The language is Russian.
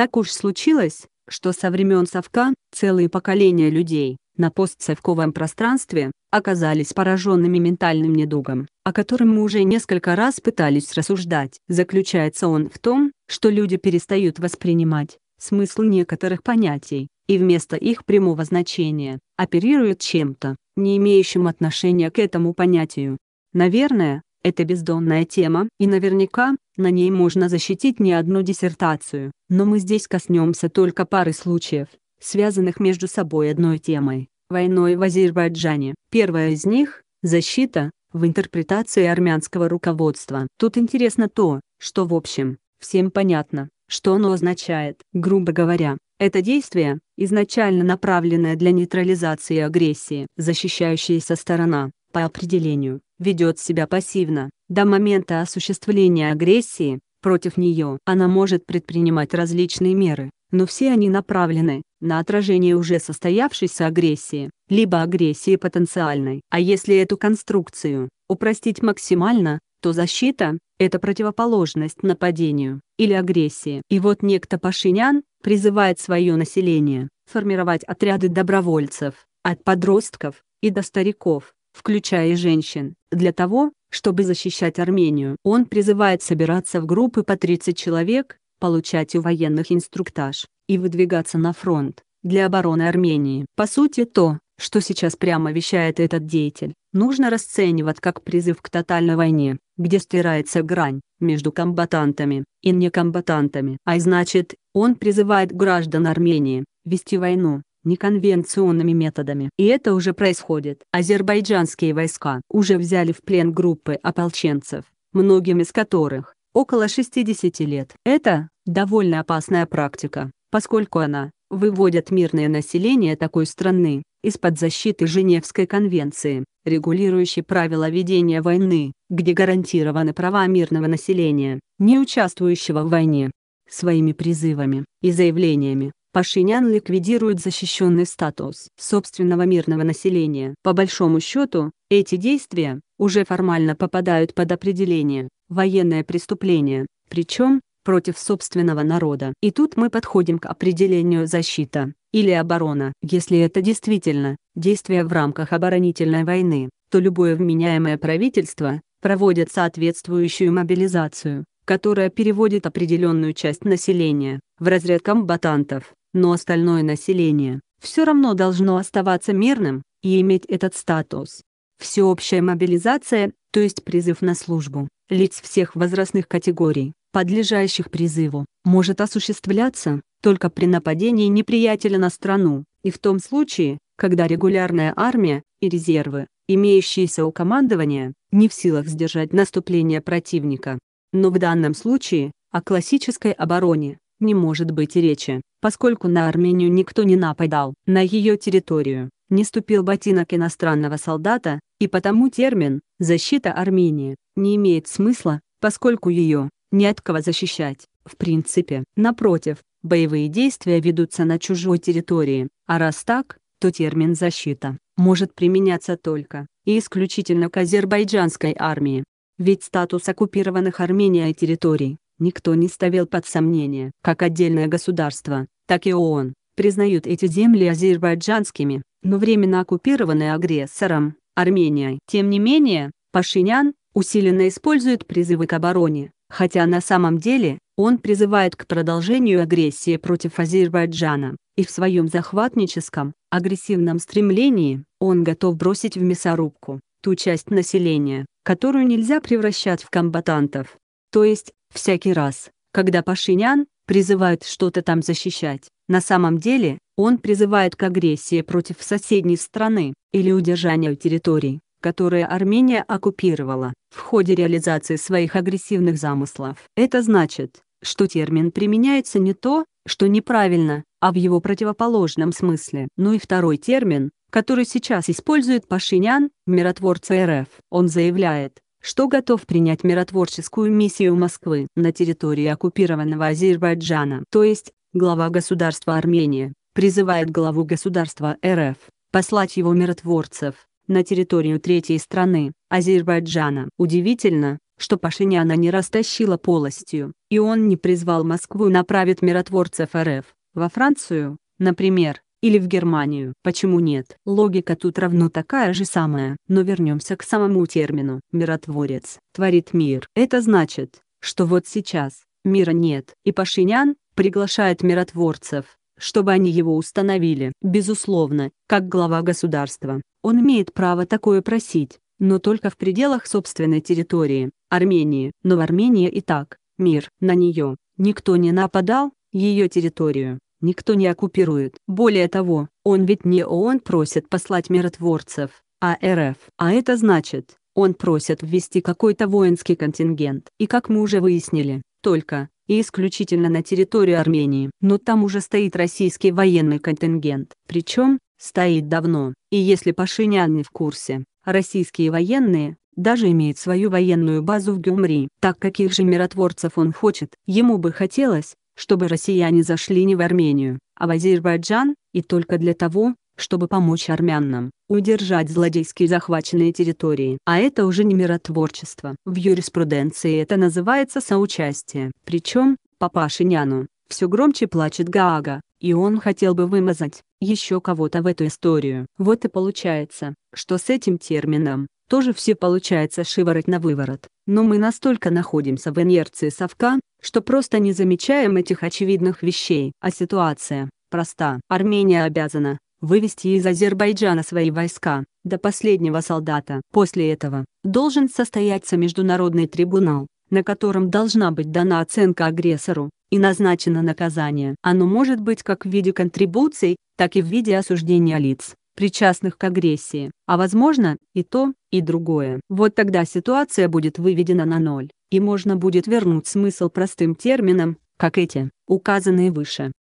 Так уж случилось, что со времен совка целые поколения людей на постсовковом пространстве оказались пораженными ментальным недугом, о котором мы уже несколько раз пытались рассуждать. Заключается он в том, что люди перестают воспринимать смысл некоторых понятий, и вместо их прямого значения, оперируют чем-то, не имеющим отношения к этому понятию. Наверное, это бездонная тема, и наверняка, на ней можно защитить не одну диссертацию, но мы здесь коснемся только пары случаев, связанных между собой одной темой – войной в Азербайджане. Первая из них – защита, в интерпретации армянского руководства. Тут интересно то, что в общем, всем понятно, что оно означает. Грубо говоря, это действие, изначально направленное для нейтрализации агрессии. Защищающаяся сторона по определению, ведет себя пассивно, до момента осуществления агрессии, против нее. Она может предпринимать различные меры, но все они направлены на отражение уже состоявшейся агрессии, либо агрессии потенциальной. А если эту конструкцию упростить максимально, то защита – это противоположность нападению или агрессии. И вот некто Пашинян призывает свое население формировать отряды добровольцев, от подростков и до стариков, включая и женщин, для того, чтобы защищать Армению. Он призывает собираться в группы по 30 человек, получать у военных инструктаж, и выдвигаться на фронт, для обороны Армении. По сути то, что сейчас прямо вещает этот деятель, нужно расценивать как призыв к тотальной войне, где стирается грань между комбатантами и некомбатантами. А значит, он призывает граждан Армении вести войну, неконвенционными методами. И это уже происходит. Азербайджанские войска уже взяли в плен группы ополченцев, многим из которых около 60 лет. Это довольно опасная практика, поскольку она выводит мирное население такой страны из-под защиты Женевской конвенции, регулирующей правила ведения войны, где гарантированы права мирного населения, не участвующего в войне. Своими призывами и заявлениями Пашинян ликвидирует защищенный статус собственного мирного населения. По большому счету, эти действия уже формально попадают под определение «военное преступление», причем против собственного народа. И тут мы подходим к определению «защита» или «оборона». Если это действительно действия в рамках оборонительной войны, то любое вменяемое правительство проводит соответствующую мобилизацию, которая переводит определенную часть населения в разряд комбатантов но остальное население все равно должно оставаться мирным и иметь этот статус. Всеобщая мобилизация, то есть призыв на службу, лиц всех возрастных категорий, подлежащих призыву, может осуществляться только при нападении неприятеля на страну, и в том случае, когда регулярная армия и резервы, имеющиеся у командования, не в силах сдержать наступление противника. Но в данном случае, о классической обороне, не может быть и речи, поскольку на Армению никто не нападал. На ее территорию не ступил ботинок иностранного солдата, и потому термин «защита Армении» не имеет смысла, поскольку ее не от кого защищать. В принципе, напротив, боевые действия ведутся на чужой территории, а раз так, то термин «защита» может применяться только и исключительно к азербайджанской армии. Ведь статус оккупированных Арменией территорий никто не ставил под сомнение. Как отдельное государство, так и ООН признают эти земли азербайджанскими, но временно оккупированные агрессором, Арменией. Тем не менее, Пашинян усиленно использует призывы к обороне, хотя на самом деле, он призывает к продолжению агрессии против Азербайджана, и в своем захватническом, агрессивном стремлении, он готов бросить в мясорубку ту часть населения, которую нельзя превращать в комбатантов. То есть, Всякий раз, когда Пашинян призывает что-то там защищать, на самом деле, он призывает к агрессии против соседней страны, или удержанию территорий, которые Армения оккупировала, в ходе реализации своих агрессивных замыслов. Это значит, что термин применяется не то, что неправильно, а в его противоположном смысле. Ну и второй термин, который сейчас использует Пашинян, миротворцы РФ. Он заявляет, что готов принять миротворческую миссию Москвы на территории оккупированного Азербайджана. То есть, глава государства Армения, призывает главу государства РФ, послать его миротворцев, на территорию третьей страны, Азербайджана. Удивительно, что Пашиняна не растащила полостью, и он не призвал Москву направить миротворцев РФ, во Францию, например или в Германию. Почему нет? Логика тут равно такая же самая. Но вернемся к самому термину. Миротворец творит мир. Это значит, что вот сейчас мира нет. И Пашинян приглашает миротворцев, чтобы они его установили. Безусловно, как глава государства, он имеет право такое просить, но только в пределах собственной территории, Армении. Но в Армении и так мир на нее. Никто не нападал, ее территорию никто не оккупирует. Более того, он ведь не ООН просит послать миротворцев, а РФ. А это значит, он просит ввести какой-то воинский контингент. И как мы уже выяснили, только, и исключительно на территорию Армении. Но там уже стоит российский военный контингент. Причем, стоит давно, и если Пашинян не в курсе, российские военные, даже имеют свою военную базу в Гюмри. Так каких же миротворцев он хочет? Ему бы хотелось, чтобы россияне зашли не в Армению, а в Азербайджан, и только для того, чтобы помочь армянам удержать злодейские захваченные территории. А это уже не миротворчество. В юриспруденции это называется соучастие. Причем, папа Шиняну, все громче плачет Гаага, и он хотел бы вымазать еще кого-то в эту историю. Вот и получается, что с этим термином тоже все получается шиворот на выворот, но мы настолько находимся в инерции совка, что просто не замечаем этих очевидных вещей. А ситуация проста. Армения обязана вывести из Азербайджана свои войска, до последнего солдата. После этого, должен состояться международный трибунал, на котором должна быть дана оценка агрессору, и назначено наказание. Оно может быть как в виде контрибуций, так и в виде осуждения лиц, причастных к агрессии, а возможно, и то, и другое. Вот тогда ситуация будет выведена на ноль, и можно будет вернуть смысл простым терминам, как эти, указанные выше.